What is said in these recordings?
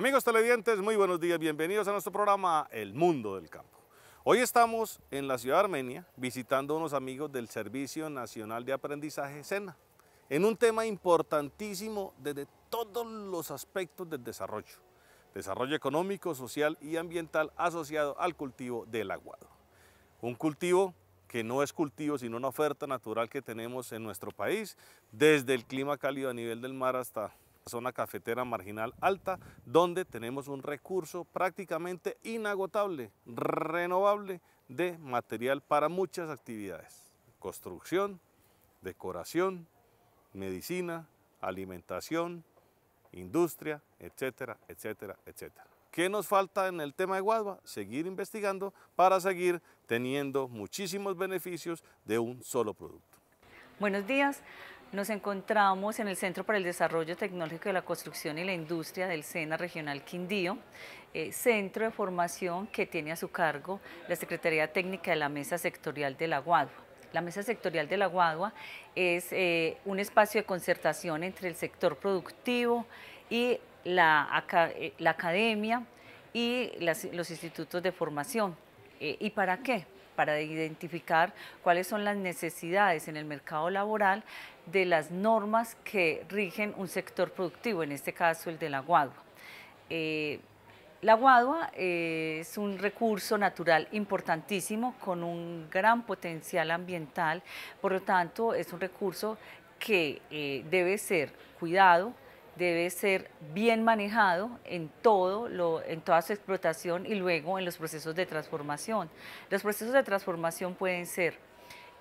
Amigos televidentes, muy buenos días, bienvenidos a nuestro programa El Mundo del Campo. Hoy estamos en la ciudad de Armenia visitando a unos amigos del Servicio Nacional de Aprendizaje SENA en un tema importantísimo desde todos los aspectos del desarrollo, desarrollo económico, social y ambiental asociado al cultivo del aguado. Un cultivo que no es cultivo, sino una oferta natural que tenemos en nuestro país, desde el clima cálido a nivel del mar hasta zona cafetera marginal alta, donde tenemos un recurso prácticamente inagotable, renovable de material para muchas actividades. Construcción, decoración, medicina, alimentación, industria, etcétera, etcétera, etcétera. ¿Qué nos falta en el tema de Guadua? Seguir investigando para seguir teniendo muchísimos beneficios de un solo producto. Buenos días. Nos encontramos en el Centro para el Desarrollo Tecnológico de la Construcción y la Industria del SENA Regional Quindío, eh, centro de formación que tiene a su cargo la Secretaría Técnica de la Mesa Sectorial de la Guadua. La Mesa Sectorial de la Guadua es eh, un espacio de concertación entre el sector productivo y la, eh, academia y los institutos de formación. ¿Y para qué? para identificar cuáles son las necesidades en el mercado laboral de las normas que rigen un sector productivo, en este caso el de la guadua. Eh, la guadua eh, es un recurso natural importantísimo con un gran potencial ambiental, por lo tanto es un recurso que eh, debe ser cuidado, debe ser bien manejado en, todo en toda su explotación y luego en los procesos de transformación. Los procesos de transformación pueden ser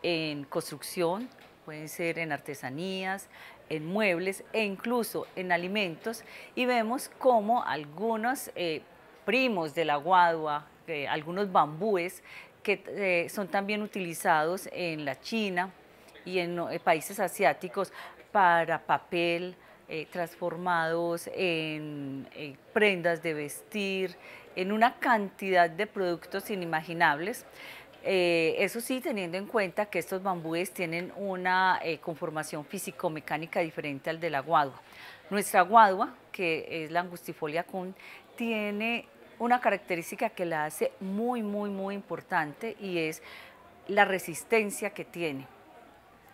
en construcción, pueden ser en artesanías, en muebles e incluso en alimentos y vemos como algunos eh, primos de la guadua, eh, algunos bambúes que eh, son también utilizados en la China y en países asiáticos para papel, eh, transformados en eh, prendas de vestir, en una cantidad de productos inimaginables. Eh, eso sí, teniendo en cuenta que estos bambúes tienen una conformación físico-mecánica diferente al de la guadua. Nuestra guadua, que es la angustifolia kun, tiene una característica que la hace muy, muy, muy importante y es la resistencia que tiene.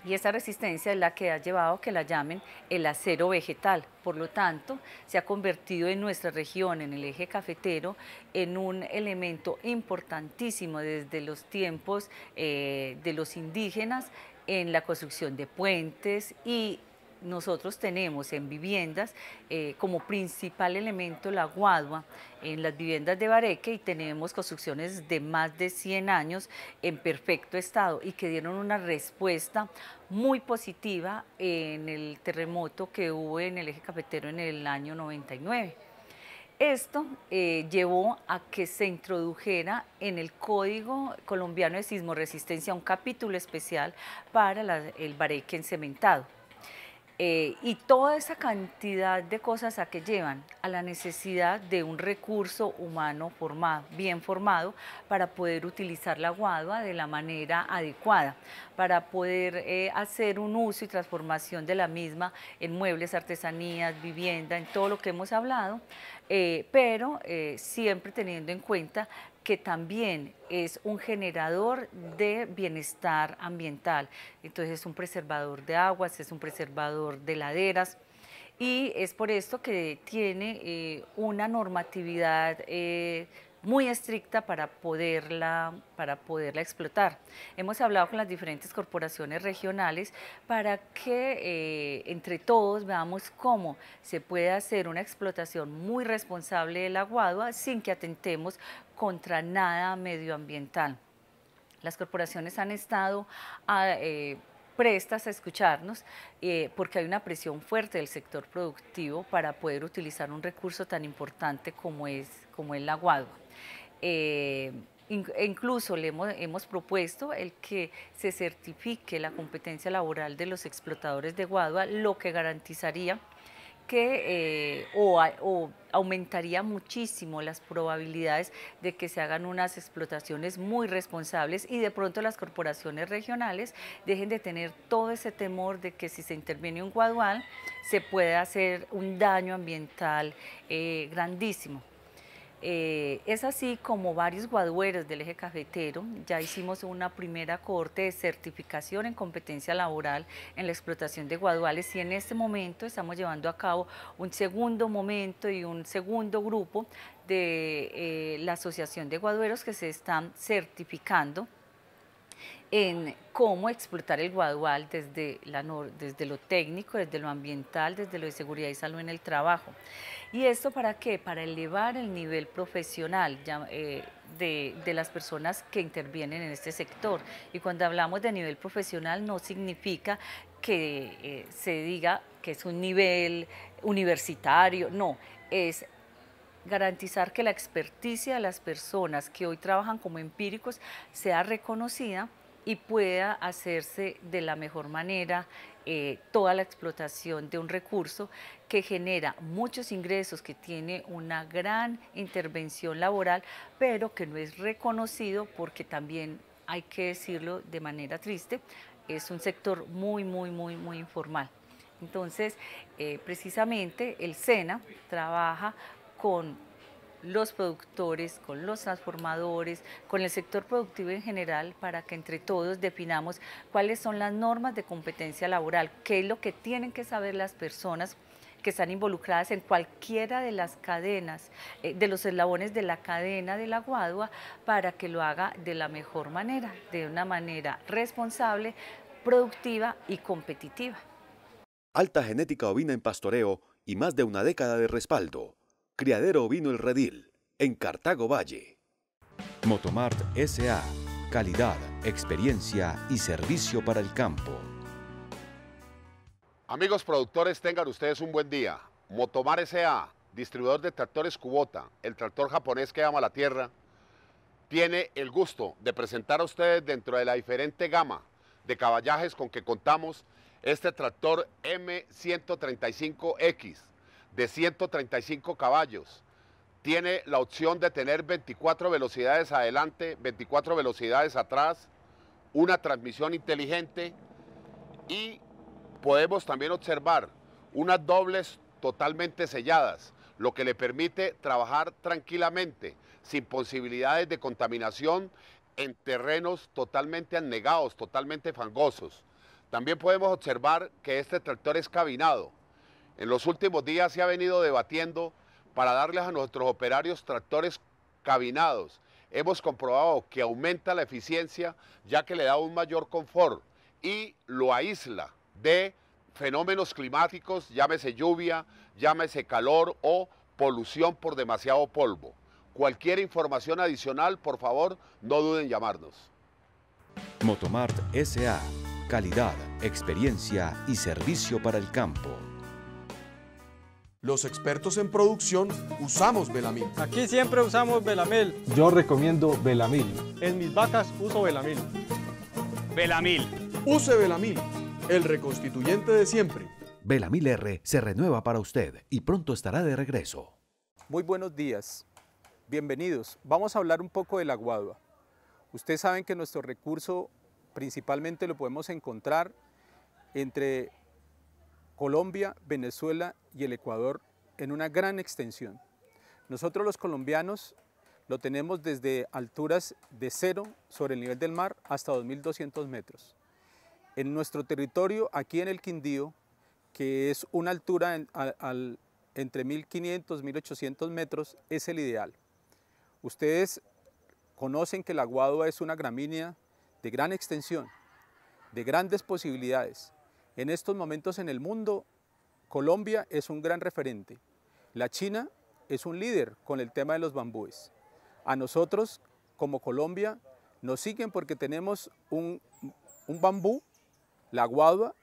Y esa resistencia es la que ha llevado que la llamen el acero vegetal. Por lo tanto, se ha convertido en nuestra región, en el eje cafetero, en un elemento importantísimo desde los tiempos eh, de los indígenas en la construcción de puentes y nosotros tenemos en viviendas eh, como principal elemento la guadua en las viviendas de Bareque y tenemos construcciones de más de 100 años en perfecto estado y que dieron una respuesta muy positiva en el terremoto que hubo en el eje cafetero en el año 99. Esto eh, llevó a que se introdujera en el Código Colombiano de Resistencia un capítulo especial para el bareque encementado. Eh, y toda esa cantidad de cosas a que llevan a la necesidad de un recurso humano formado, bien formado para poder utilizar la guadua de la manera adecuada, para poder eh, hacer un uso y transformación de la misma en muebles, artesanías, vivienda, en todo lo que hemos hablado, eh, pero siempre teniendo en cuenta que también es un generador de bienestar ambiental. Entonces es un preservador de aguas, es un preservador de laderas y es por esto que tiene eh, una normatividad eh, muy estricta para poderla, para poderla explotar. Hemos hablado con las diferentes corporaciones regionales para que eh, entre todos veamos cómo se puede hacer una explotación muy responsable de la sin que atentemos contra nada medioambiental. Las corporaciones han estado... Ah, eh, prestas a escucharnos eh, porque hay una presión fuerte del sector productivo para poder utilizar un recurso tan importante como es, como el eh, e Incluso le hemos, propuesto el que se certifique la competencia laboral de los explotadores de Guadua, lo que garantizaría que eh, o, aumentaría muchísimo las probabilidades de que se hagan unas explotaciones muy responsables y de pronto las corporaciones regionales dejen de tener todo ese temor de que si se interviene un guadual se pueda hacer un daño ambiental eh, grandísimo. Eh, es así como varios guadueros del eje cafetero, ya hicimos una primera corte de certificación en competencia laboral en la explotación de guaduales y en este momento estamos llevando a cabo un segundo momento y un segundo grupo de eh, la Asociación de Guadueros que se están certificando en cómo explotar el guadual desde, la, desde lo técnico, desde lo ambiental, desde lo de seguridad y salud en el trabajo. ¿Y esto para qué? Para elevar el nivel profesional eh, de, las personas que intervienen en este sector. Y cuando hablamos de nivel profesional no significa que eh, se diga que es un nivel universitario, no, es garantizar que la experticia de las personas que hoy trabajan como empíricos sea reconocida y pueda hacerse de la mejor manera eh, toda la explotación de un recurso que genera muchos ingresos, que tiene una gran intervención laboral, pero que no es reconocido porque también hay que decirlo de manera triste, es un sector muy, muy, muy, muy informal. Entonces, eh, precisamente el SENA trabaja con los productores, con los transformadores, con el sector productivo en general, para que entre todos definamos cuáles son las normas de competencia laboral, qué es lo que tienen que saber las personas que están involucradas en cualquiera de las cadenas, eh, de los eslabones de la cadena de la guadua, para que lo haga de la mejor manera, de una manera responsable, productiva y competitiva. Alta genética ovina en pastoreo y más de una década de respaldo Criadero Vino El Redil, en Cartago Valle. Motomart S.A. Calidad, experiencia y servicio para el campo. Amigos productores, tengan ustedes un buen día. Motomar S.A., distribuidor de tractores Kubota, el tractor japonés que ama la tierra, tiene el gusto de presentar a ustedes dentro de la diferente gama de caballajes con que contamos este tractor M135X de 135 caballos. Tiene la opción de tener 24 velocidades adelante, 24 velocidades atrás, una transmisión inteligente y podemos también observar unas dobles totalmente selladas, lo que le permite trabajar tranquilamente, sin posibilidades de contaminación en terrenos totalmente anegados, totalmente fangosos. También podemos observar que este tractor es cabinado, en los últimos días se ha venido debatiendo para darles a nuestros operarios tractores cabinados. Hemos comprobado que aumenta la eficiencia ya que le da un mayor confort y lo aísla de fenómenos climáticos, llámese lluvia, llámese calor o polución por demasiado polvo. Cualquier información adicional, por favor, no duden en llamarnos. Motomart SA, calidad, experiencia y servicio para el campo. Los expertos en producción usamos Belamil. Aquí siempre usamos Belamil. Yo recomiendo Belamil. En mis vacas uso Belamil. Belamil. Use Belamil, el reconstituyente de siempre. Belamil R se renueva para usted y pronto estará de regreso. Muy buenos días. Bienvenidos. Vamos a hablar un poco de la guadua. Ustedes saben que nuestro recurso principalmente lo podemos encontrar entre Colombia, Venezuela y el Ecuador en una gran extensión. Nosotros los colombianos lo tenemos desde alturas de cero sobre el nivel del mar hasta 2.200 metros. En nuestro territorio, aquí en el Quindío, que es una altura entre 1.500 y 1.800 metros, es el ideal. Ustedes conocen que la guadua es una gramínea de gran extensión, de grandes posibilidades, en estos momentos en el mundo, Colombia es un gran referente. La China es un líder con el tema de los bambúes. A nosotros, como Colombia, nos siguen porque tenemos un, bambú, la guadua,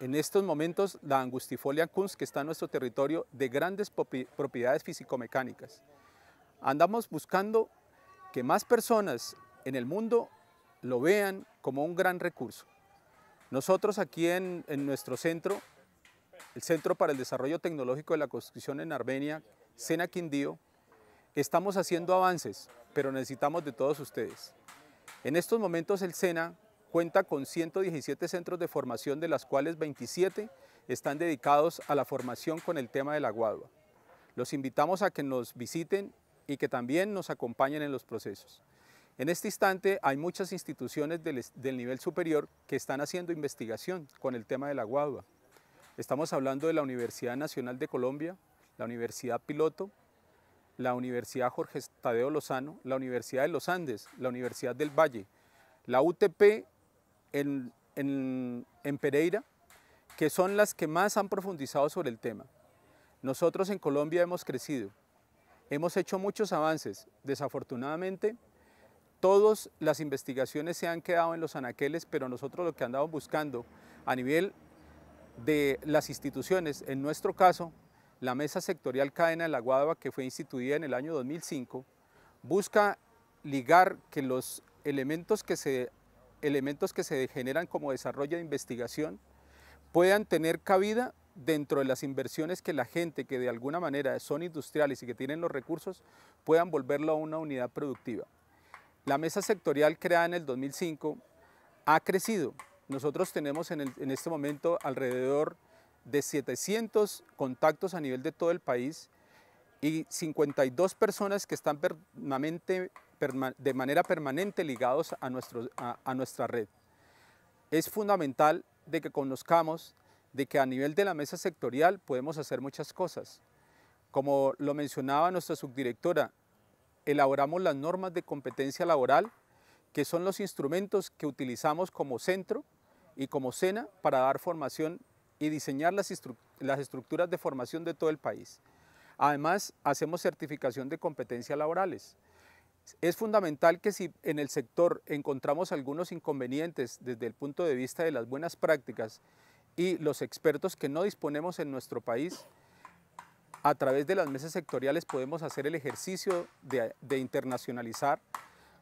en estos momentos la angustifolia kunz que está en nuestro territorio de grandes propiedades físico-mecánicas. Andamos buscando que más personas en el mundo lo vean como un gran recurso. Nosotros aquí en, nuestro centro, el Centro para el Desarrollo Tecnológico de la Construcción en Armenia, Sena Quindío, estamos haciendo avances, pero necesitamos de todos ustedes. En estos momentos el SENA cuenta con 117 centros de formación, de las cuales 27 están dedicados a la formación con el tema de la guadua. Los invitamos a que nos visiten y que también nos acompañen en los procesos. En este instante hay muchas instituciones del, nivel superior que están haciendo investigación con el tema de la guadua. Estamos hablando de la Universidad Nacional de Colombia, la Universidad Piloto, la Universidad Jorge Tadeo Lozano, la Universidad de los Andes, la Universidad del Valle, la UTP en, en Pereira, que son las que más han profundizado sobre el tema. Nosotros en Colombia hemos crecido, hemos hecho muchos avances, desafortunadamente Todas las investigaciones se han quedado en los anaqueles, pero nosotros lo que andamos buscando a nivel de las instituciones, en nuestro caso, la Mesa Sectorial Cadena de la Guadua, que fue instituida en el año 2005, busca ligar que los elementos que se, elementos que se generan como desarrollo de investigación puedan tener cabida dentro de las inversiones que la gente que de alguna manera son industriales y que tienen los recursos puedan volverlo a una unidad productiva. La mesa sectorial creada en el 2005 ha crecido. Nosotros tenemos en, este momento alrededor de 700 contactos a nivel de todo el país y 52 personas que están de manera permanente ligados a, a, nuestra red. Es fundamental de que conozcamos de que a nivel de la mesa sectorial podemos hacer muchas cosas. Como lo mencionaba nuestra subdirectora, elaboramos las normas de competencia laboral, que son los instrumentos que utilizamos como centro y como cena para dar formación y diseñar las, las estructuras de formación de todo el país. Además, hacemos certificación de competencias laborales. Es fundamental que si en el sector encontramos algunos inconvenientes desde el punto de vista de las buenas prácticas y los expertos que no disponemos en nuestro país, a través de las mesas sectoriales podemos hacer el ejercicio de, internacionalizar,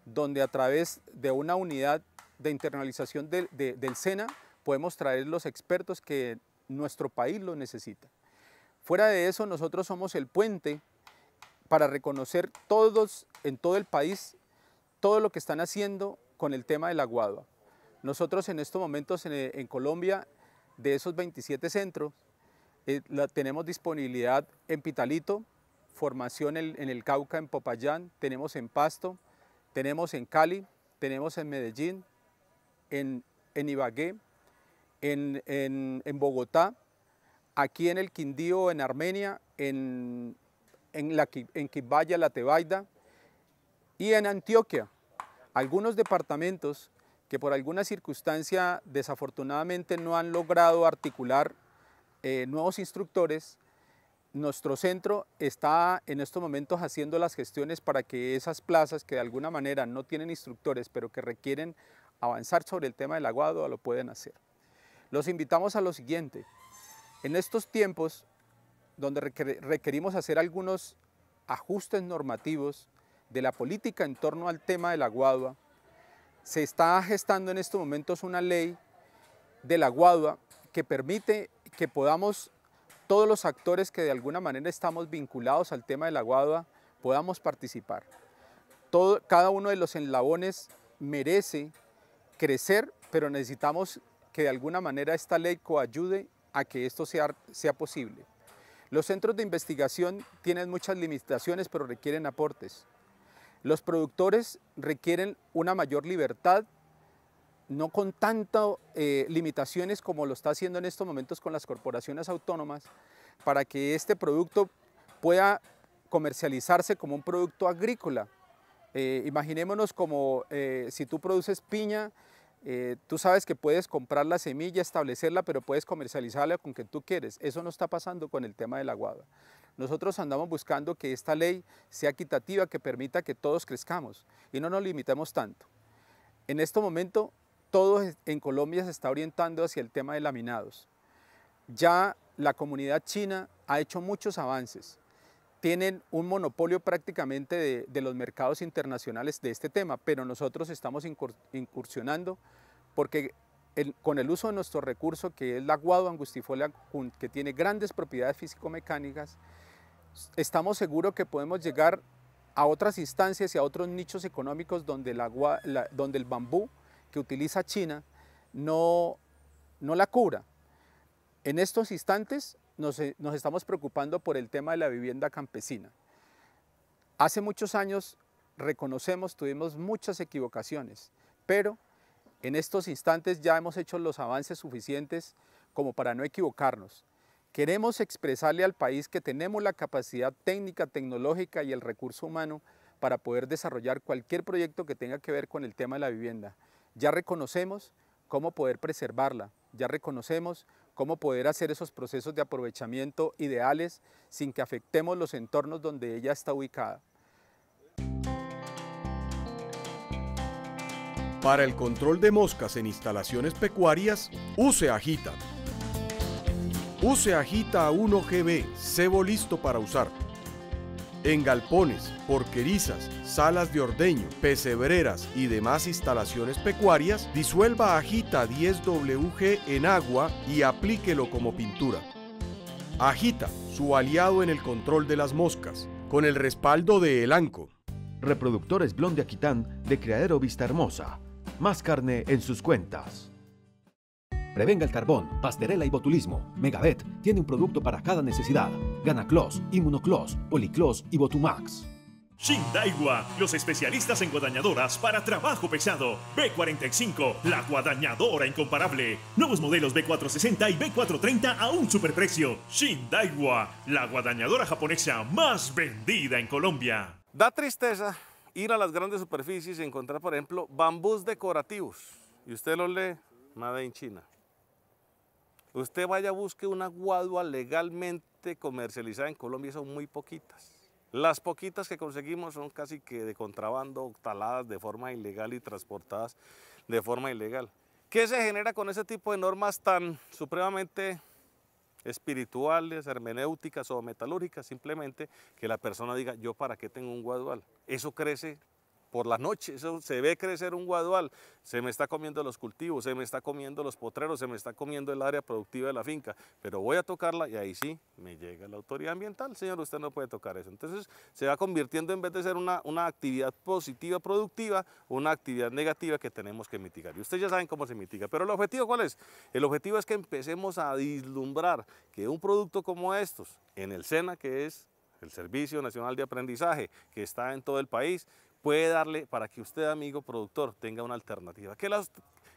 donde a través de una unidad de internacionalización del SENA podemos traer los expertos que nuestro país lo necesita. Fuera de eso, nosotros somos el puente para reconocer todos en todo el país todo lo que están haciendo con el tema de la guadua. Nosotros en estos momentos en, en Colombia, de esos 27 centros, eh, tenemos disponibilidad en Pitalito, formación en, el Cauca, en Popayán, tenemos en Pasto, tenemos en Cali, tenemos en Medellín, en, en Ibagué, en, Bogotá, aquí en el Quindío, en Armenia, en, en, la, en Quimbaya, la Tebaida y en Antioquia. Algunos departamentos que por alguna circunstancia desafortunadamente no han logrado articular eh, nuevos instructores. Nuestro centro está en estos momentos haciendo las gestiones para que esas plazas que de alguna manera no tienen instructores, pero que requieren avanzar sobre el tema del aguado, lo pueden hacer. Los invitamos a lo siguiente. En estos tiempos donde requerimos hacer algunos ajustes normativos de la política en torno al tema de la guadua, se está gestando en estos momentos una ley de la guadua que permite que podamos todos los actores que de alguna manera estamos vinculados al tema de la guadua podamos participar. Todo, cada uno de los enlabones merece crecer, pero necesitamos que de alguna manera esta ley coayude a que esto sea, sea posible. Los centros de investigación tienen muchas limitaciones, pero requieren aportes. Los productores requieren una mayor libertad no con tantas eh, limitaciones como lo está haciendo en estos momentos con las corporaciones autónomas, para que este producto pueda comercializarse como un producto agrícola. Eh, imaginémonos como eh, si tú produces piña, tú sabes que puedes comprar la semilla, establecerla, pero puedes comercializarla con quien tú quieres. Eso no está pasando con el tema de la guada. Nosotros andamos buscando que esta ley sea equitativa, que permita que todos crezcamos y no nos limitemos tanto. En este momento todo en Colombia se está orientando hacia el tema de laminados. Ya la comunidad china ha hecho muchos avances. Tienen un monopolio prácticamente de, los mercados internacionales de este tema, pero nosotros estamos incursionando porque con el uso de nuestro recurso, que es la guado angustifolia, que tiene grandes propiedades físico-mecánicas, estamos seguros que podemos llegar a otras instancias y a otros nichos económicos donde el bambú que utiliza China no, no la cura En estos instantes eh, nos estamos preocupando por el tema de la vivienda campesina. Hace muchos años, reconocemos, tuvimos muchas equivocaciones, pero en estos instantes ya hemos hecho los avances suficientes como para no equivocarnos. Queremos expresarle al país que tenemos la capacidad técnica, tecnológica y el recurso humano para poder desarrollar cualquier proyecto que tenga que ver con el tema de la vivienda. Ya reconocemos cómo poder preservarla, ya reconocemos cómo poder hacer esos procesos de aprovechamiento ideales sin que afectemos los entornos donde ella está ubicada. Para el control de moscas en instalaciones pecuarias, use Agita. Use Agita 1GB, cebo listo para usar en galpones, porquerizas, salas de ordeño, pesebreras y demás instalaciones pecuarias, disuelva Agita 10WG en agua y aplíquelo como pintura. Agita, su aliado en el control de las moscas, con el respaldo de Elanco. Reproductores Blonde Aquitán de Criadero Vista Hermosa. Más carne en sus cuentas. Prevenga el carbón, pastelela y botulismo. Megavet tiene un producto para cada necesidad. Ganaclos, Inmunoclos, Policlos y Botumax. Shindaiwa, los especialistas en guadañadoras para trabajo pesado. B45, la guadañadora incomparable. Nuevos modelos B460 y B430 a un superprecio. Shindaiwa, la guadañadora japonesa más vendida en Colombia. Da tristeza ir a las grandes superficies y encontrar, por ejemplo, bambús decorativos. Y usted lo lee, nada en China. Usted vaya a busque una guadua legalmente comercializada en Colombia, son muy poquitas. Las poquitas que conseguimos son casi que de contrabando, taladas de forma ilegal y transportadas de forma ilegal. ¿Qué se genera con ese tipo de normas tan supremamente espirituales, hermenéuticas o metalúrgicas? Simplemente que la persona diga, yo para qué tengo un guadual. Eso crece por la noche, se ve crecer un guadual, se me está comiendo los cultivos, se me está comiendo los potreros, se me está comiendo el área productiva de la finca, pero voy a tocarla y ahí sí me llega la autoridad ambiental, señor, usted no puede tocar eso. Entonces se va convirtiendo en vez de ser una, una actividad positiva, productiva, una actividad negativa que tenemos que mitigar. Y ustedes ya saben cómo se mitiga, pero el objetivo cuál es? El objetivo es que empecemos a vislumbrar que un producto como estos, en el SENA, que es el Servicio Nacional de Aprendizaje, que está en todo el país, puede darle para que usted, amigo productor, tenga una alternativa. ¿Qué,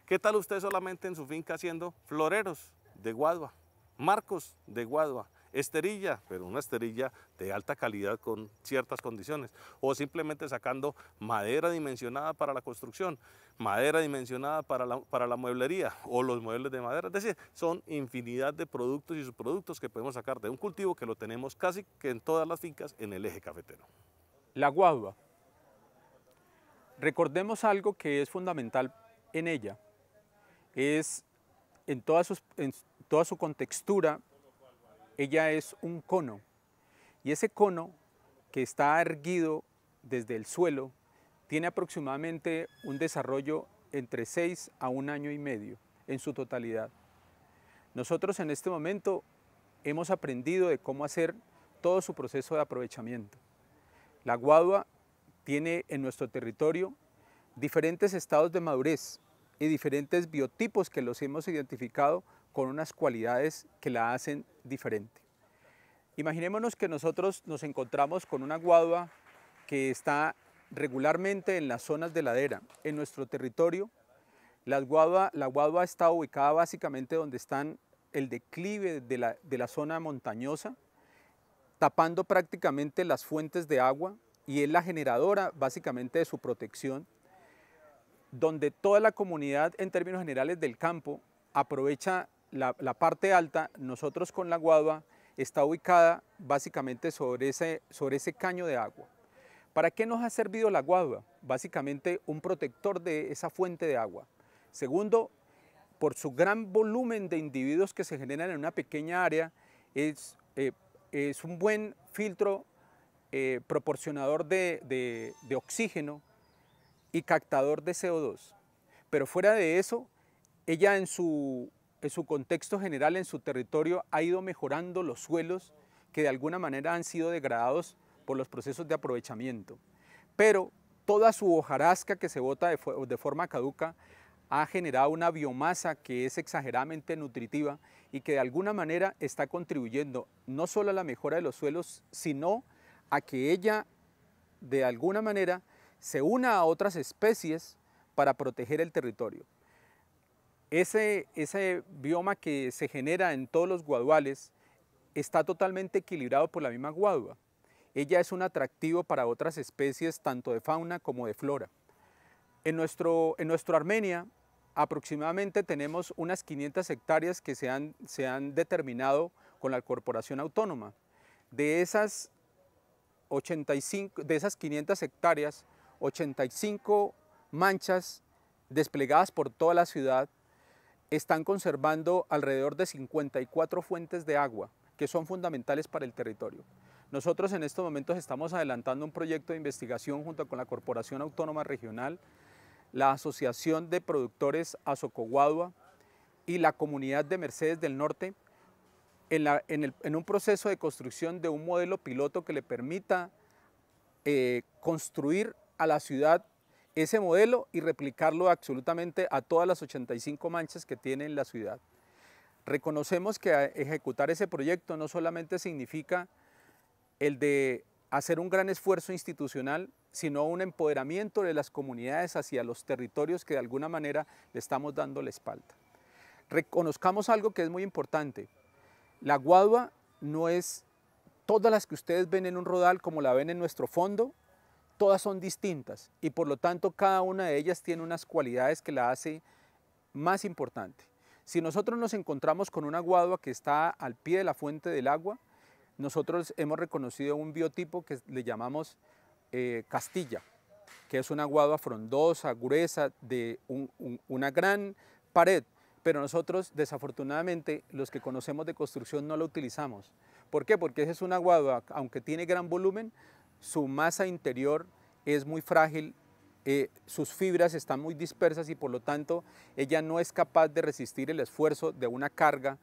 qué tal usted solamente en su finca haciendo floreros de guadua, marcos de guadua, esterilla, pero una esterilla de alta calidad con ciertas condiciones, o simplemente sacando madera dimensionada para la construcción, madera dimensionada para la, para la mueblería o los muebles de madera, es decir, son infinidad de productos y subproductos que podemos sacar de un cultivo que lo tenemos casi que en todas las fincas en el eje cafetero. La guadua Recordemos algo que es fundamental en ella, es en toda, su, contextura, ella es un cono, y ese cono que está erguido desde el suelo tiene aproximadamente un desarrollo entre seis a un año y medio en su totalidad. Nosotros en este momento hemos aprendido de cómo hacer todo su proceso de aprovechamiento. La guadua tiene en nuestro territorio diferentes estados de madurez y diferentes biotipos que los hemos identificado con unas cualidades que la hacen diferente. Imaginémonos que nosotros nos encontramos con una guadua que está regularmente en las zonas de ladera. En nuestro territorio, la guadua, la está ubicada básicamente donde están el declive de la, de la zona montañosa, tapando prácticamente las fuentes de agua y es la generadora básicamente de su protección, donde toda la comunidad en términos generales del campo aprovecha la, parte alta, nosotros con la guadua está ubicada básicamente sobre ese, sobre ese caño de agua. ¿Para qué nos ha servido la guadua? Básicamente un protector de esa fuente de agua. Segundo, por su gran volumen de individuos que se generan en una pequeña área, es, eh, es un buen filtro eh, proporcionador de, oxígeno y captador de CO2. Pero fuera de eso, ella en su, contexto general, en su territorio, ha ido mejorando los suelos que de alguna manera han sido degradados por los procesos de aprovechamiento. Pero toda su hojarasca que se bota de, forma caduca ha generado una biomasa que es exageradamente nutritiva y que de alguna manera está contribuyendo no solo a la mejora de los suelos, sino a que ella de alguna manera se una a otras especies para proteger el territorio. Ese, ese bioma que se genera en todos los guaduales está totalmente equilibrado por la misma guadua. Ella es un atractivo para otras especies, tanto de fauna como de flora. En nuestro, en nuestro Armenia aproximadamente tenemos unas 500 hectáreas que se han, se han determinado con la corporación autónoma. De esas 85, de esas 500 hectáreas, 85 manchas desplegadas por toda la ciudad están conservando alrededor de 54 fuentes de agua que son fundamentales para el territorio. Nosotros en estos momentos estamos adelantando un proyecto de investigación junto con la Corporación Autónoma Regional, la Asociación de Productores Azocoguadua y la Comunidad de Mercedes del Norte en, un proceso de construcción de un modelo piloto que le permita eh, construir a la ciudad ese modelo y replicarlo absolutamente a todas las 85 manchas que tiene la ciudad. Reconocemos que eh, ejecutar ese proyecto no solamente significa el de hacer un gran esfuerzo institucional, sino un empoderamiento de las comunidades hacia los territorios que de alguna manera le estamos dando la espalda. Reconozcamos algo que es muy importante. La guadua no es todas las que ustedes ven en un rodal como la ven en nuestro fondo, todas son distintas y por lo tanto cada una de ellas tiene unas cualidades que la hace más importante. Si nosotros nos encontramos con una guadua que está al pie de la fuente del agua, nosotros hemos reconocido un biotipo que le llamamos eh, Castilla, que es una guadua frondosa, gruesa, de una gran pared pero nosotros desafortunadamente los que conocemos de construcción no la utilizamos. ¿Por qué? Porque esa es una guadua, aunque tiene gran volumen, su masa interior es muy frágil, eh, sus fibras están muy dispersas y por lo tanto ella no es capaz de resistir el esfuerzo de una carga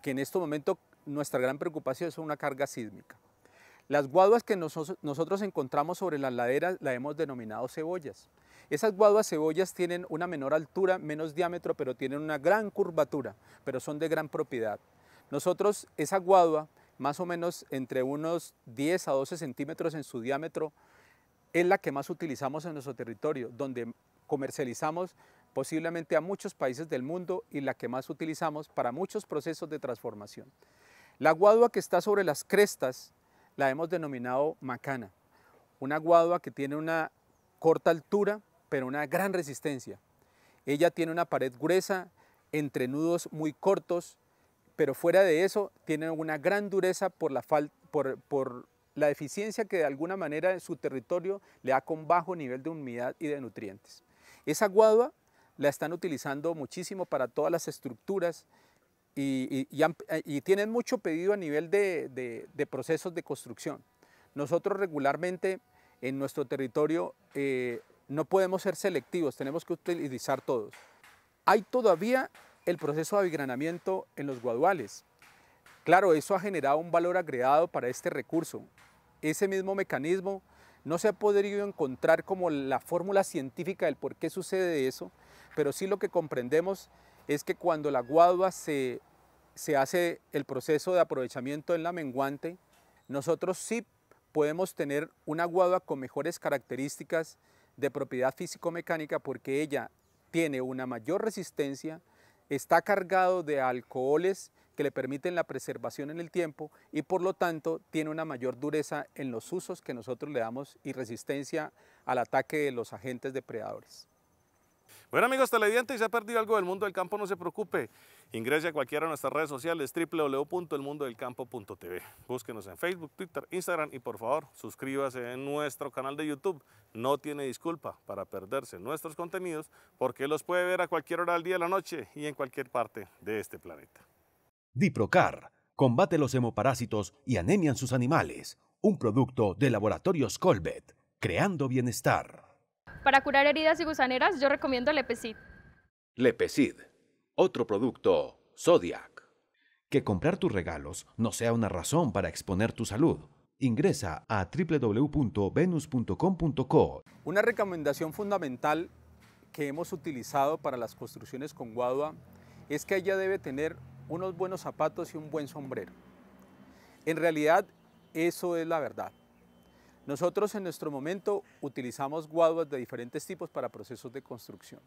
que en este momento nuestra gran preocupación es una carga sísmica. Las guaduas que nosotros encontramos sobre las laderas la hemos denominado cebollas. Esas guaduas cebollas tienen una menor altura, menos diámetro, pero tienen una gran curvatura, pero son de gran propiedad. Nosotros esa guadua, más o menos entre unos 10 a 12 centímetros en su diámetro, es la que más utilizamos en nuestro territorio, donde comercializamos posiblemente a muchos países del mundo y la que más utilizamos para muchos procesos de transformación. La guadua que está sobre las crestas la hemos denominado macana, una guadua que tiene una corta altura, pero una gran resistencia. Ella tiene una pared gruesa, entre nudos muy cortos, pero fuera de eso tiene una gran dureza por la, por, por la deficiencia que de alguna manera su territorio le da con bajo nivel de humedad y de nutrientes. Esa guadua la están utilizando muchísimo para todas las estructuras y, tienen mucho pedido a nivel de, procesos de construcción. Nosotros regularmente en nuestro territorio eh, no podemos ser selectivos, tenemos que utilizar todos. Hay todavía el proceso de avigranamiento en los guaduales. Claro, eso ha generado un valor agregado para este recurso. Ese mismo mecanismo no se ha podido encontrar como la fórmula científica del por qué sucede eso, pero sí lo que comprendemos es que cuando la guadua se, se hace el proceso de aprovechamiento en la menguante, nosotros sí podemos tener una guadua con mejores características de propiedad físico-mecánica porque ella tiene una mayor resistencia, está cargado de alcoholes que le permiten la preservación en el tiempo y por lo tanto tiene una mayor dureza en los usos que nosotros le damos y resistencia al ataque de los agentes depredadores. Bueno amigos televidentes, si se ha perdido algo del mundo del campo, no se preocupe. Ingrese a cualquiera de nuestras redes sociales, www.elmundodelcampo.tv. Búsquenos en Facebook, Twitter, Instagram y por favor suscríbase en nuestro canal de YouTube. No tiene disculpa para perderse nuestros contenidos porque los puede ver a cualquier hora del día de la noche y en cualquier parte de este planeta. Diprocar, combate los hemoparásitos y anemian sus animales. Un producto de Laboratorios Colbet, creando bienestar. Para curar heridas y gusaneras, yo recomiendo Lepecid. Lepecid, otro producto Zodiac. Que comprar tus regalos no sea una razón para exponer tu salud. Ingresa a www.venus.com.co. Una recomendación fundamental que hemos utilizado para las construcciones con guadua es que ella debe tener unos buenos zapatos y un buen sombrero. En realidad, eso es la verdad. Nosotros en nuestro momento utilizamos guaduas de diferentes tipos para procesos de construcción.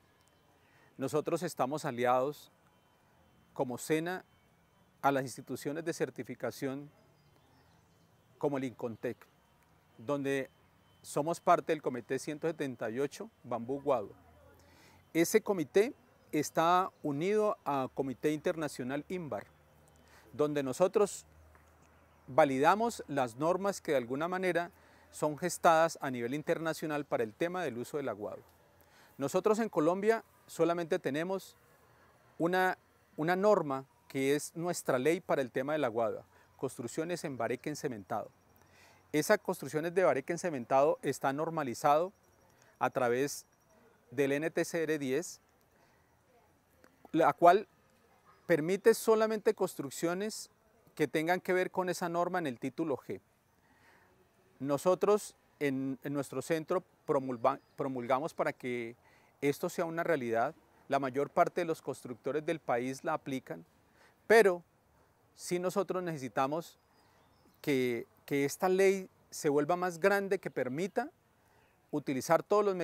Nosotros estamos aliados como SENA a las instituciones de certificación como el Incontec, donde somos parte del Comité 178 Bambú Guado. Ese comité está unido al Comité Internacional INBAR, donde nosotros validamos las normas que de alguna manera son gestadas a nivel internacional para el tema del uso del aguado. Nosotros en Colombia solamente tenemos una, norma que es nuestra ley para el tema del aguado, construcciones en bareque encementado. Esas construcciones de bareque encementado están normalizado a través del NTCR 10, la cual permite solamente construcciones que tengan que ver con esa norma en el título G. Nosotros en, nuestro centro promulgamos para que esto sea una realidad. La mayor parte de los constructores del país la aplican, pero sí nosotros necesitamos que, esta ley se vuelva más grande, que permita utilizar todos los,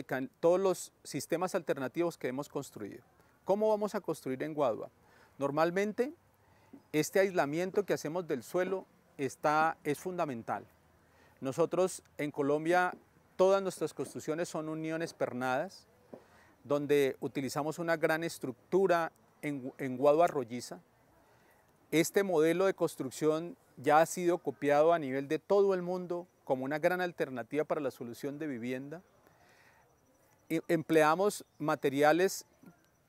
todos los sistemas alternativos que hemos construido. ¿Cómo vamos a construir en Guadua? Normalmente, este aislamiento que hacemos del suelo es fundamental. Nosotros en Colombia todas nuestras construcciones son uniones pernadas, donde utilizamos una gran estructura en, en guado arrolliza. Este modelo de construcción ya ha sido copiado a nivel de todo el mundo como una gran alternativa para la solución de vivienda. Empleamos materiales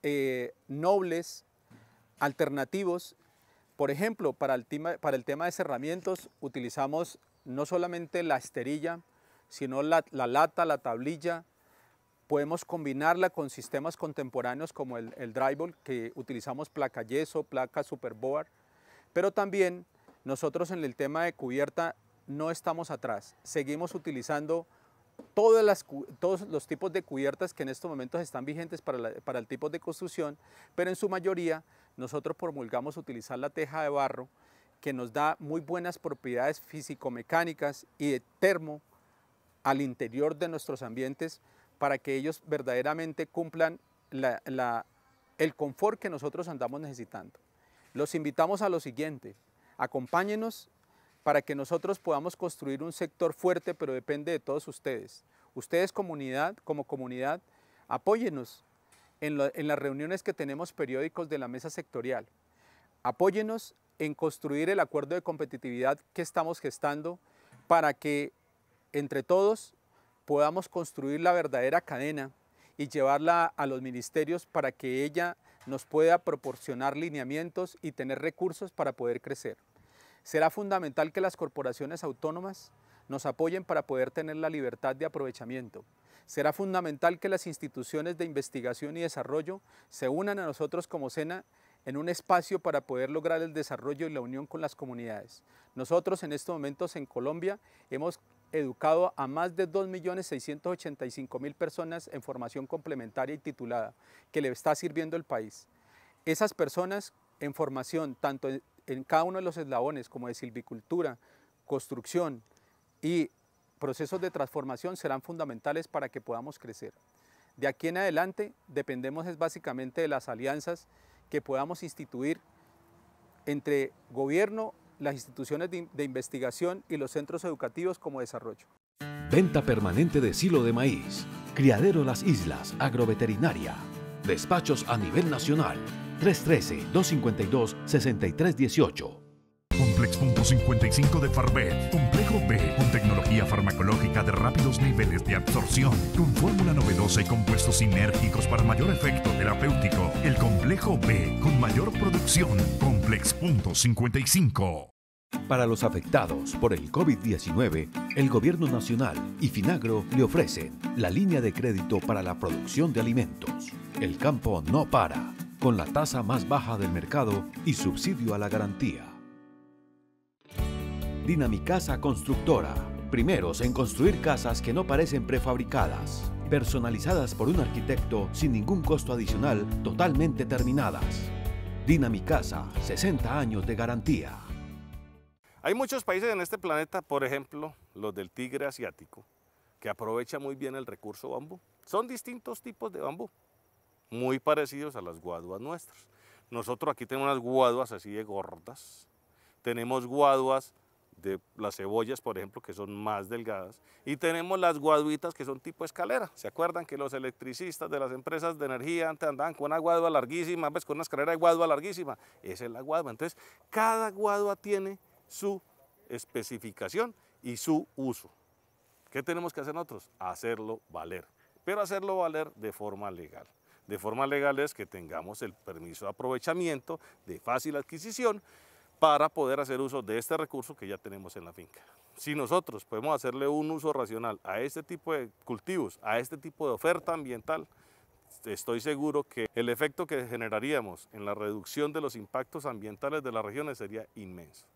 eh, nobles, alternativos. Por ejemplo, para el, tema, para el tema de cerramientos utilizamos no solamente la esterilla, sino la, lata, la tablilla, podemos combinarla con sistemas contemporáneos como el, el drywall, que utilizamos placa yeso, placa superboard, pero también nosotros en el tema de cubierta no estamos atrás, seguimos utilizando todos los tipos de cubiertas que en estos momentos están vigentes para el tipo de construcción, pero en su mayoría nosotros promulgamos utilizar la teja de barro que nos da muy buenas propiedades físico-mecánicas y de termo al interior de nuestros ambientes para que ellos verdaderamente cumplan la, el confort que nosotros andamos necesitando. Los invitamos a lo siguiente, acompáñenos para que nosotros podamos construir un sector fuerte, pero depende de todos ustedes. Ustedes comunidad, como comunidad, apóyenos en, las reuniones que tenemos periódicos de la mesa sectorial. Apóyenos en construir el acuerdo de competitividad que estamos gestando para que entre todos podamos construir la verdadera cadena y llevarla a los ministerios para que ella nos pueda proporcionar lineamientos y tener recursos para poder crecer. Será fundamental que las corporaciones autónomas nos apoyen para poder tener la libertad de aprovechamiento. Será fundamental que las instituciones de investigación y desarrollo se unan a nosotros como SENA en un espacio para poder lograr el desarrollo y la unión con las comunidades. Nosotros en estos momentos en Colombia hemos educado a más de 2.685.000 personas en formación complementaria y titulada, que le está sirviendo el país. Esas personas en formación, tanto en cada uno de los eslabones, como de silvicultura, construcción y procesos de transformación, serán fundamentales para que podamos crecer. De aquí en adelante dependemos es básicamente de las alianzas que podamos instituir entre gobierno, las instituciones de, investigación y los centros educativos como desarrollo. Venta permanente de silo de maíz, criadero Las Islas, agroveterinaria, despachos a nivel nacional, 313-252-6318. Complex.55 de Farbet. complejo B, con tecnología farmacológica de rápidos niveles de absorción, con fórmula novedosa y compuestos sinérgicos para mayor efecto terapéutico. El complejo B con mayor producción, Complex.55. Para los afectados por el COVID-19, el Gobierno Nacional y Finagro le ofrecen la línea de crédito para la producción de alimentos. El campo no para, con la tasa más baja del mercado y subsidio a la garantía. Dinamicasa Constructora, primeros en construir casas que no parecen prefabricadas personalizadas por un arquitecto sin ningún costo adicional, totalmente terminadas. Dinamicasa, 60 años de garantía. Hay muchos países en este planeta, por ejemplo, los del tigre asiático, que aprovecha muy bien el recurso bambú. Son distintos tipos de bambú, muy parecidos a las guaduas nuestras. Nosotros aquí tenemos unas guaduas así de gordas, tenemos guaduas de las cebollas, por ejemplo, que son más delgadas. Y tenemos las guaduitas que son tipo escalera. ¿Se acuerdan que los electricistas de las empresas de energía antes andaban con una guadua larguísima, ¿ves? Pues, con una escalera de guadua larguísima? Esa es la guadua. Entonces, cada guadua tiene su especificación y su uso. ¿Qué tenemos que hacer nosotros? Hacerlo valer, pero hacerlo valer de forma legal. De forma legal es que tengamos el permiso de aprovechamiento de fácil adquisición para poder hacer uso de este recurso que ya tenemos en la finca. Si nosotros podemos hacerle un uso racional a este tipo de cultivos, a este tipo de oferta ambiental, estoy seguro que el efecto que generaríamos en la reducción de los impactos ambientales de las regiones sería inmenso.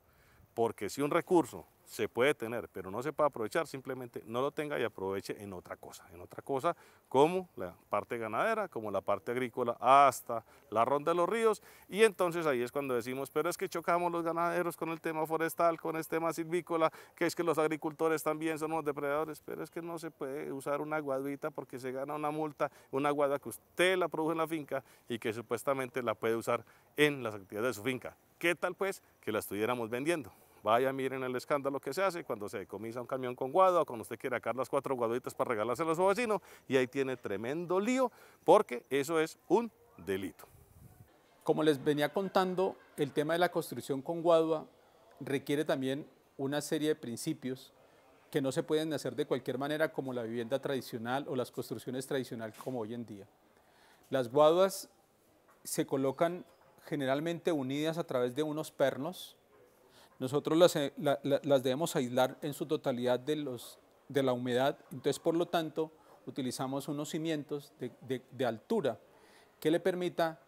Porque si un recurso se puede tener, pero no se puede aprovechar, simplemente no lo tenga y aproveche en otra cosa, en otra cosa como la parte ganadera, como la parte agrícola, hasta la ronda de los ríos. Y entonces ahí es cuando decimos, pero es que chocamos los ganaderos con el tema forestal, con el tema silvícola, que es que los agricultores también son depredadores, pero es que no se puede usar una guaduita porque se gana una multa, una guada que usted la produce en la finca y que supuestamente la puede usar en las actividades de su finca. ¿Qué tal pues que la estuviéramos vendiendo? Vaya, miren el escándalo que se hace cuando se decomisa un camión con guadua cuando usted quiere sacar las cuatro guaduitas para regalárselo a su vecino y ahí tiene tremendo lío porque eso es un delito. Como les venía contando, el tema de la construcción con guadua requiere también una serie de principios que no se pueden hacer de cualquier manera como la vivienda tradicional o las construcciones tradicionales como hoy en día. Las guaduas se colocan generalmente unidas a través de unos pernos nosotros eh, las, debemos aislar en su totalidad de, los, de la humedad. Entonces, por lo tanto, utilizamos unos cimientos de, altura que le permita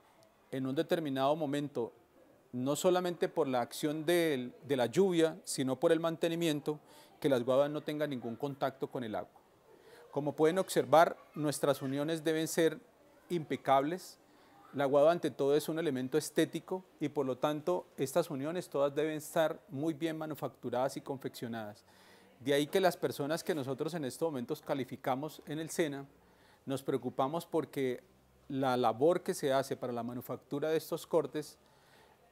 en un determinado momento, no solamente por la acción de, de la lluvia, sino por el mantenimiento, que las guavas no tengan ningún contacto con el agua. Como pueden observar, nuestras uniones deben ser impecables, la aguado ante todo es un elemento estético y por lo tanto estas uniones todas deben estar muy bien manufacturadas y confeccionadas. De ahí que las personas que nosotros en estos momentos calificamos en el SENA, nos preocupamos porque la labor que se hace para la manufactura de estos cortes,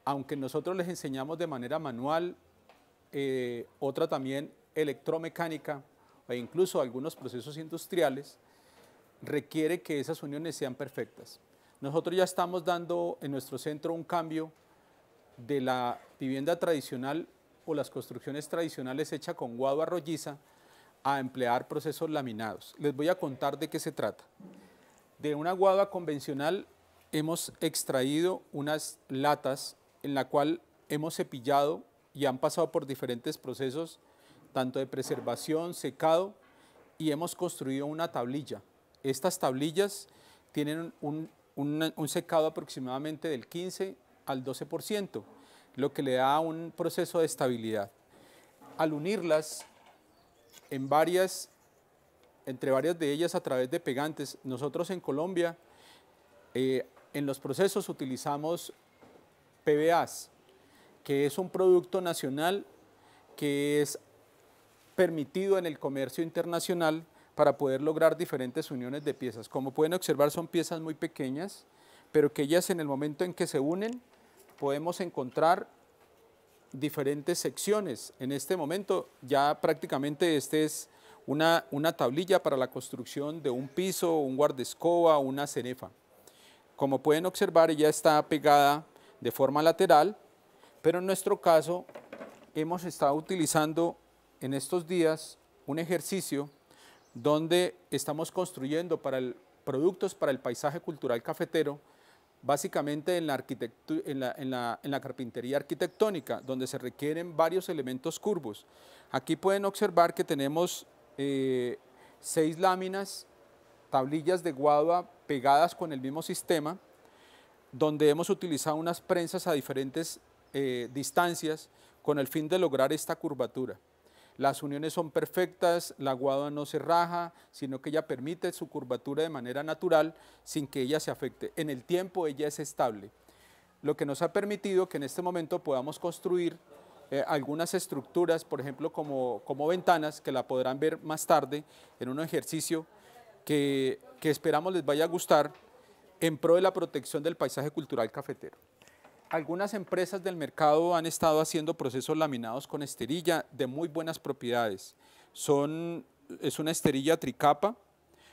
aunque nosotros les enseñamos de manera manual, eh, otra también electromecánica e incluso algunos procesos industriales, requiere que esas uniones sean perfectas. Nosotros ya estamos dando en nuestro centro un cambio de la vivienda tradicional o las construcciones tradicionales hechas con guagua rolliza a emplear procesos laminados. Les voy a contar de qué se trata. De una guagua convencional hemos extraído unas latas en la cual hemos cepillado y han pasado por diferentes procesos, tanto de preservación, secado, y hemos construido una tablilla. Estas tablillas tienen un un, secado aproximadamente del 15 al 12%, lo que le da un proceso de estabilidad. Al unirlas en varias, entre varias de ellas a través de pegantes, nosotros en Colombia eh, en los procesos utilizamos PBAs, que es un producto nacional que es permitido en el comercio internacional para poder lograr diferentes uniones de piezas. Como pueden observar son piezas muy pequeñas, pero que ellas en el momento en que se unen podemos encontrar diferentes secciones. En este momento ya prácticamente este es una, una tablilla para la construcción de un piso, un guardescoba, una cenefa. Como pueden observar ella está pegada de forma lateral, pero en nuestro caso hemos estado utilizando en estos días un ejercicio donde estamos construyendo para el, productos para el paisaje cultural cafetero, básicamente en la, carpintería arquitectónica, donde se requieren varios elementos curvos. Aquí pueden observar que tenemos eh, seis láminas, tablillas de guadua pegadas con el mismo sistema, donde hemos utilizado unas prensas a diferentes eh, distancias con el fin de lograr esta curvatura. Las uniones son perfectas, la guada no se raja, sino que ella permite su curvatura de manera natural sin que ella se afecte. En el tiempo ella es estable, lo que nos ha permitido que en este momento podamos construir eh, algunas estructuras, por ejemplo, como, como ventanas, que la podrán ver más tarde en un ejercicio que esperamos les vaya a gustar en pro de la protección del paisaje cultural cafetero algunas empresas del mercado han estado haciendo procesos laminados con esterilla de muy buenas propiedades. Son, es una esterilla tricapa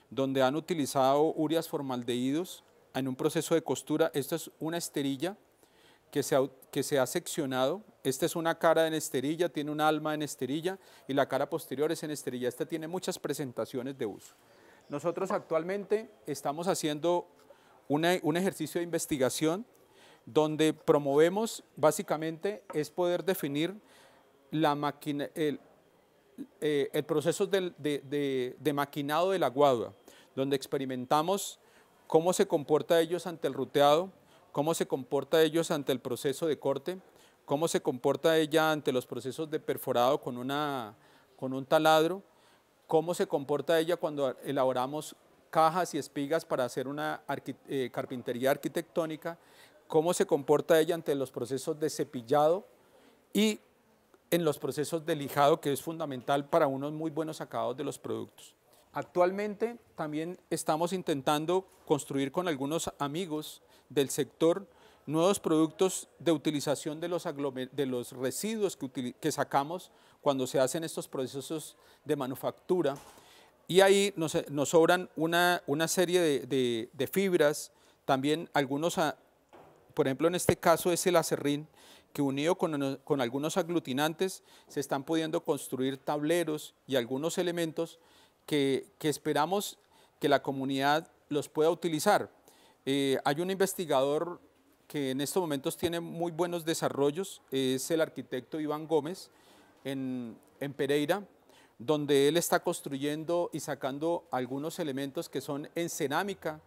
donde han utilizado urias formaldehídos en un proceso de costura. Esta es una esterilla que se, ha, que se ha seccionado. Esta es una cara en esterilla, tiene un alma en esterilla y la cara posterior es en esterilla. Esta tiene muchas presentaciones de uso. Nosotros actualmente estamos haciendo un ejercicio de investigación donde promovemos básicamente es poder definir eh, el, proceso de, maquinado de la guadua, donde experimentamos cómo se comporta ellos ante el ruteado, cómo se comporta ellos ante el proceso de corte, cómo se comporta ella ante los procesos de perforado con, un taladro, cómo se comporta ella cuando elaboramos cajas y espigas para hacer una eh, carpintería arquitectónica, cómo se comporta ella ante los procesos de cepillado y en los procesos de lijado, que es fundamental para unos muy buenos acabados de los productos. Actualmente también estamos intentando construir con algunos amigos del sector nuevos productos de utilización de los, de los residuos que, que sacamos cuando se hacen estos procesos de manufactura. Y ahí nos, nos sobran una, una serie de, de, de, fibras, también algunos por ejemplo, en este caso es el acerrín, que unido con, algunos aglutinantes se están pudiendo construir tableros y algunos elementos que, esperamos que la comunidad los pueda utilizar. Eh, hay un investigador que en estos momentos tiene muy buenos desarrollos, es el arquitecto Iván Gómez en, Pereira, donde él está construyendo y sacando algunos elementos que son en cerámica,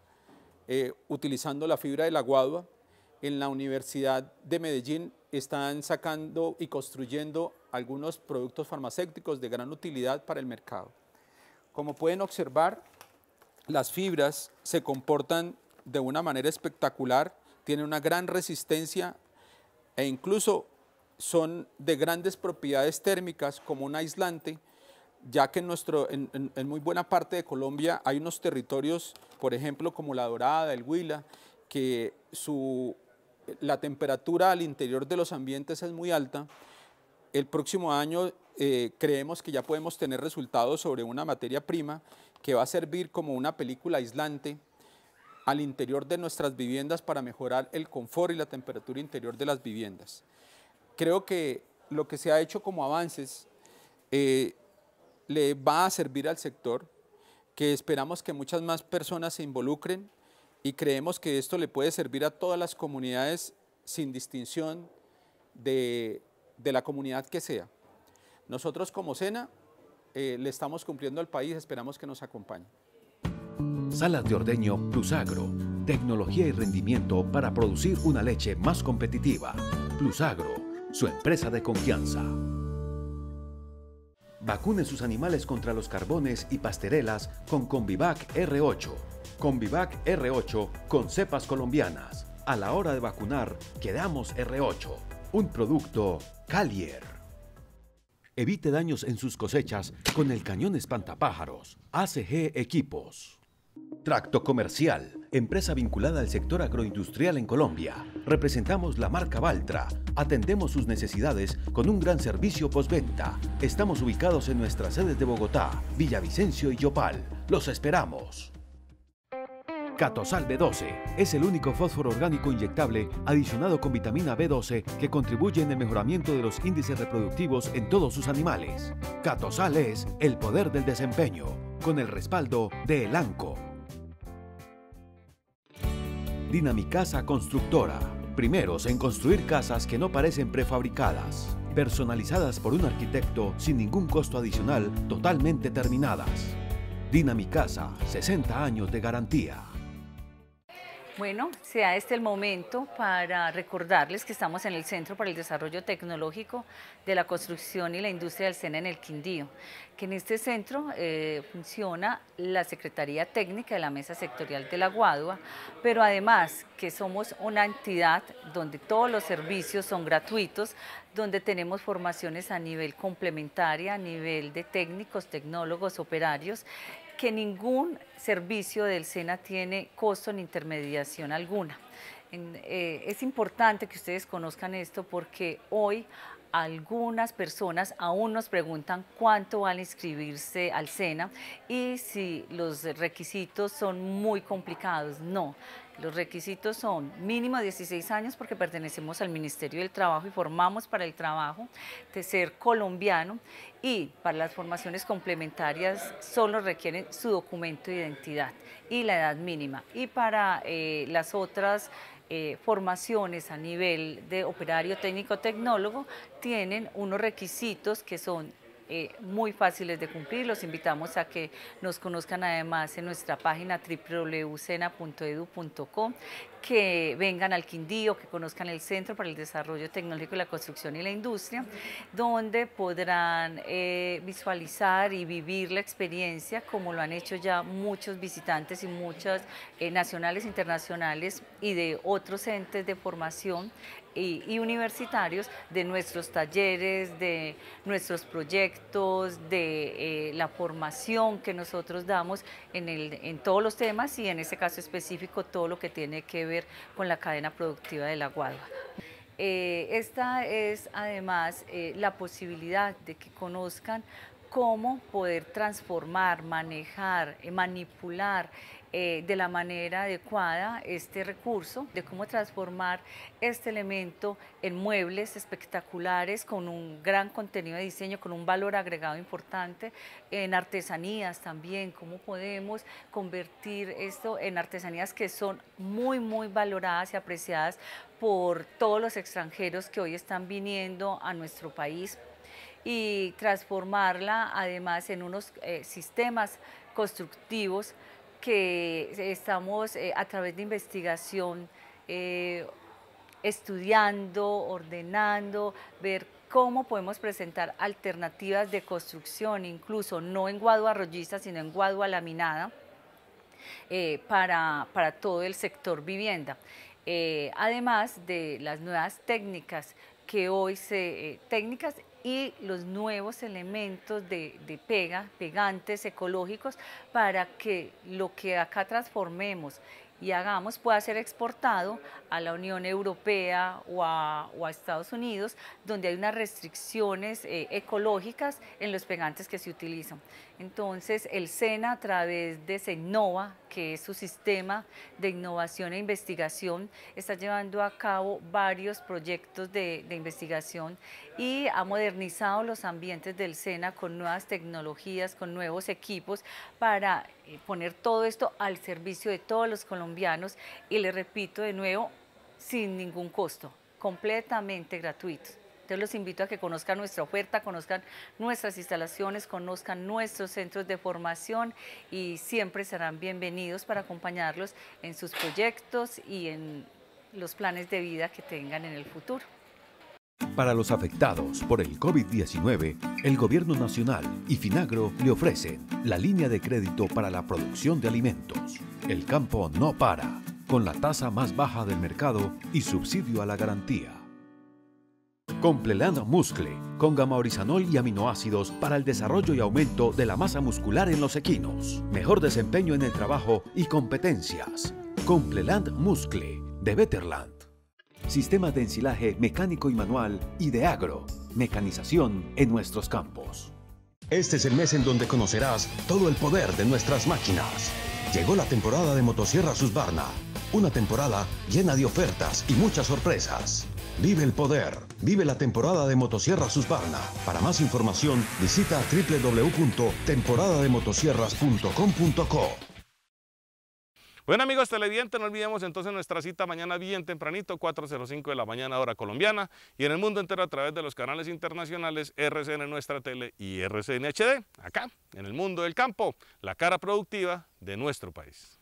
eh, utilizando la fibra de la guadua, en la Universidad de Medellín están sacando y construyendo algunos productos farmacéuticos de gran utilidad para el mercado. Como pueden observar, las fibras se comportan de una manera espectacular, tienen una gran resistencia e incluso son de grandes propiedades térmicas como un aislante, ya que en, nuestro, en, muy buena parte de Colombia hay unos territorios, por ejemplo, como La Dorada, el Huila, que su la temperatura al interior de los ambientes es muy alta, el próximo año eh, creemos que ya podemos tener resultados sobre una materia prima que va a servir como una película aislante al interior de nuestras viviendas para mejorar el confort y la temperatura interior de las viviendas. Creo que lo que se ha hecho como avances eh, le va a servir al sector, que esperamos que muchas más personas se involucren y creemos que esto le puede servir a todas las comunidades sin distinción de, la comunidad que sea. Nosotros como Sena eh, le estamos cumpliendo al país, esperamos que nos acompañe. Salas de ordeño Plus Agro, tecnología y rendimiento para producir una leche más competitiva. Plus Agro, su empresa de confianza. Vacune sus animales contra los carbones y pasterelas con Convivac R8. Convivac R8 con cepas colombianas. A la hora de vacunar, quedamos R8. Un producto Calier. Evite daños en sus cosechas con el cañón espantapájaros. ACG Equipos. Tracto comercial empresa vinculada al sector agroindustrial en Colombia. Representamos la marca baltra Atendemos sus necesidades con un gran servicio postventa. Estamos ubicados en nuestras sedes de Bogotá, Villavicencio y Yopal. Los esperamos. Catosal B12 es el único fósforo orgánico inyectable adicionado con vitamina B12 que contribuye en el mejoramiento de los índices reproductivos en todos sus animales. Catosal es el poder del desempeño, con el respaldo de Elanco, Dinamicasa Constructora. Primeros en construir casas que no parecen prefabricadas, personalizadas por un arquitecto sin ningún costo adicional, totalmente terminadas. Dinamicasa, 60 años de garantía. Bueno, sea este el momento para recordarles que estamos en el Centro para el Desarrollo Tecnológico de la Construcción y la Industria del SENA en el Quindío, que en este centro eh, funciona la Secretaría Técnica de la Mesa Sectorial de la Guadua, pero además que somos una entidad donde todos los servicios son gratuitos, donde tenemos formaciones a nivel complementaria, a nivel de técnicos, tecnólogos, operarios que ningún servicio del SENA tiene costo ni intermediación alguna. Eh, es importante que ustedes conozcan esto porque hoy algunas personas aún nos preguntan cuánto van a inscribirse al SENA y si los requisitos son muy complicados. No, los requisitos son mínimo 16 años porque pertenecemos al Ministerio del Trabajo y formamos para el trabajo, de ser colombiano y para las formaciones complementarias solo requieren su documento de identidad y la edad mínima. Y para eh, las otras eh, formaciones a nivel de operario técnico tecnólogo tienen unos requisitos que son eh, muy fáciles de cumplir. Los invitamos a que nos conozcan además en nuestra página www.cena.edu.com, que vengan al Quindío, que conozcan el Centro para el Desarrollo Tecnológico de la Construcción y la Industria, donde podrán eh, visualizar y vivir la experiencia como lo han hecho ya muchos visitantes y muchas eh, nacionales, internacionales y de otros entes de formación y, universitarios de nuestros talleres, de nuestros proyectos, de eh, la formación que nosotros damos en, todos los temas y en este caso específico todo lo que tiene que ver con la cadena productiva de la guadua. Eh, esta es además eh, la posibilidad de que conozcan cómo poder transformar, manejar, manipular eh, de la manera adecuada este recurso, de cómo transformar este elemento en muebles espectaculares con un gran contenido de diseño, con un valor agregado importante, en artesanías también, cómo podemos convertir esto en artesanías que son muy, muy valoradas y apreciadas por todos los extranjeros que hoy están viniendo a nuestro país y transformarla además en unos eh, sistemas constructivos que estamos eh, a través de investigación eh, estudiando, ordenando, ver cómo podemos presentar alternativas de construcción, incluso no en guadua rolliza, sino en guadua laminada, eh, para, todo el sector vivienda. además de las nuevas técnicas, que hoy se, eh, técnicas y los nuevos elementos de, pega, pegantes ecológicos, para que lo que acá transformemos y hagamos pueda ser exportado a la Unión Europea o a, Estados Unidos, donde hay unas restricciones eh, ecológicas en los pegantes que se utilizan. Entonces, el SENA a través de CENOVA, que es su sistema de innovación e investigación, está llevando a cabo varios proyectos de, de investigación y ha modernizado los ambientes del SENA con nuevas tecnologías, con nuevos equipos para eh, poner todo esto al servicio de todos los colombianos y le repito de nuevo, sin ningún costo, completamente gratuito. Entonces los invito a que conozcan nuestra oferta, conozcan nuestras instalaciones, conozcan nuestros centros de formación y siempre serán bienvenidos para acompañarlos en sus proyectos y en los planes de vida que tengan en el futuro. Para los afectados por el COVID-19, el Gobierno Nacional y Finagro le ofrecen la línea de crédito para la producción de alimentos. El campo no para, con la tasa más baja del mercado y subsidio a la garantía. Compleland Muscle con gamaurizanol y aminoácidos para el desarrollo y aumento de la masa muscular en los equinos, mejor desempeño en el trabajo y competencias. Compleland Muscle de Betterland. Sistema de ensilaje mecánico y manual y de agro, mecanización en nuestros campos. Este es el mes en donde conocerás todo el poder de nuestras máquinas. Llegó la temporada de Motosierra Susbarna, una temporada llena de ofertas y muchas sorpresas. Vive el poder Vive la temporada de motosierras Susbarna. Para más información, visita www.temporadademotosierras.com.co. Bueno amigos televidentes, no olvidemos entonces nuestra cita mañana bien tempranito, 4.05 de la mañana hora colombiana y en el mundo entero a través de los canales internacionales RCN Nuestra Tele y RCN HD, acá en el mundo del campo, la cara productiva de nuestro país.